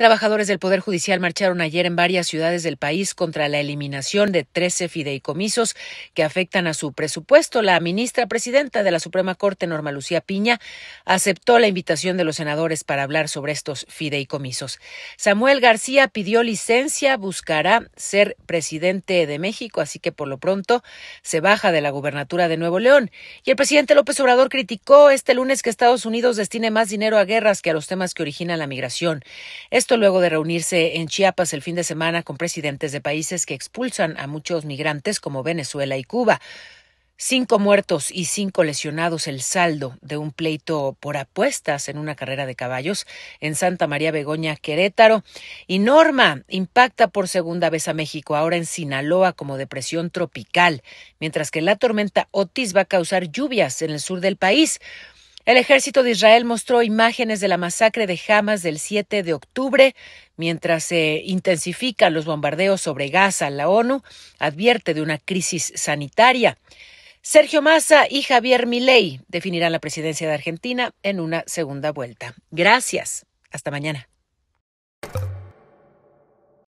Trabajadores del Poder Judicial marcharon ayer en varias ciudades del país contra la eliminación de 13 fideicomisos que afectan a su presupuesto. La ministra presidenta de la Suprema Corte, Norma Lucía Piña, aceptó la invitación de los senadores para hablar sobre estos fideicomisos. Samuel García pidió licencia, buscará ser presidente de México, así que por lo pronto se baja de la gubernatura de Nuevo León. Y el presidente López Obrador criticó este lunes que Estados Unidos destine más dinero a guerras que a los temas que originan la migración luego de reunirse en Chiapas el fin de semana con presidentes de países que expulsan a muchos migrantes como Venezuela y Cuba. Cinco muertos y cinco lesionados el saldo de un pleito por apuestas en una carrera de caballos en Santa María Begoña, Querétaro. Y Norma impacta por segunda vez a México, ahora en Sinaloa como depresión tropical, mientras que la tormenta Otis va a causar lluvias en el sur del país. El ejército de Israel mostró imágenes de la masacre de Hamas del 7 de octubre mientras se intensifican los bombardeos sobre Gaza. La ONU advierte de una crisis sanitaria. Sergio Massa y Javier Milei definirán la presidencia de Argentina en una segunda vuelta. Gracias. Hasta mañana.